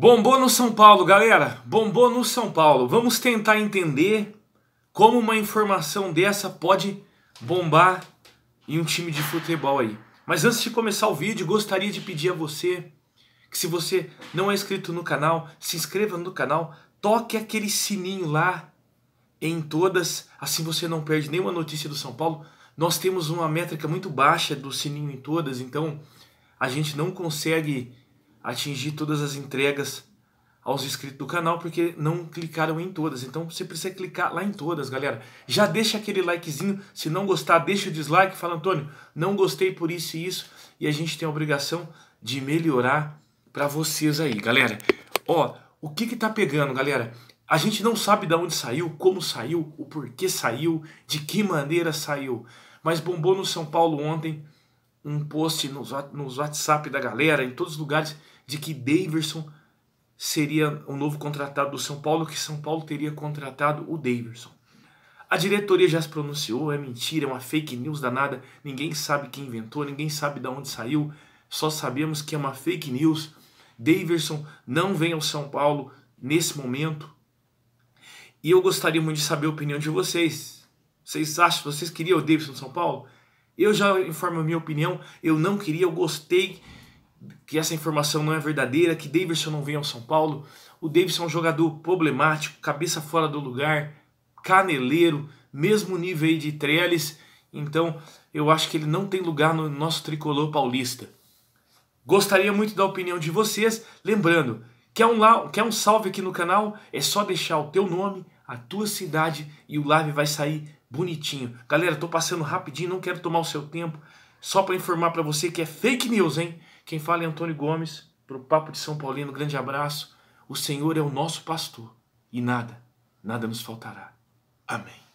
Bombou no São Paulo, galera. Bombou no São Paulo. Vamos tentar entender como uma informação dessa pode bombar em um time de futebol aí. Mas antes de começar o vídeo, gostaria de pedir a você que se você não é inscrito no canal, se inscreva no canal, toque aquele sininho lá em todas, assim você não perde nenhuma notícia do São Paulo. Nós temos uma métrica muito baixa do sininho em todas, então a gente não consegue atingir todas as entregas aos inscritos do canal, porque não clicaram em todas. Então você precisa clicar lá em todas, galera. Já deixa aquele likezinho. Se não gostar, deixa o dislike. Fala, Antônio, não gostei por isso e isso. E a gente tem a obrigação de melhorar para vocês aí, galera. Ó, o que que tá pegando, galera? A gente não sabe de onde saiu, como saiu, o porquê saiu, de que maneira saiu. Mas bombou no São Paulo ontem um post nos, nos WhatsApp da galera, em todos os lugares, de que Daverson seria o novo contratado do São Paulo, que São Paulo teria contratado o Daverson. A diretoria já se pronunciou, é mentira, é uma fake news danada, ninguém sabe quem inventou, ninguém sabe de onde saiu, só sabemos que é uma fake news. Daverson não vem ao São Paulo nesse momento. E eu gostaria muito de saber a opinião de vocês. Vocês acham, vocês queriam o Davidson no São Paulo? Eu já informo a minha opinião, eu não queria, eu gostei que essa informação não é verdadeira, que Davidson não vem ao São Paulo. O Davidson é um jogador problemático, cabeça fora do lugar, caneleiro, mesmo nível aí de Treles. Então, eu acho que ele não tem lugar no nosso tricolor paulista. Gostaria muito da opinião de vocês. Lembrando, quer um, la... quer um salve aqui no canal? É só deixar o teu nome, a tua cidade e o live vai sair bonitinho. Galera, tô passando rapidinho, não quero tomar o seu tempo. Só para informar para você que é fake news, hein? Quem fala é Antônio Gomes, pro Papo de São Paulino. Grande abraço. O Senhor é o nosso pastor e nada, nada nos faltará. Amém.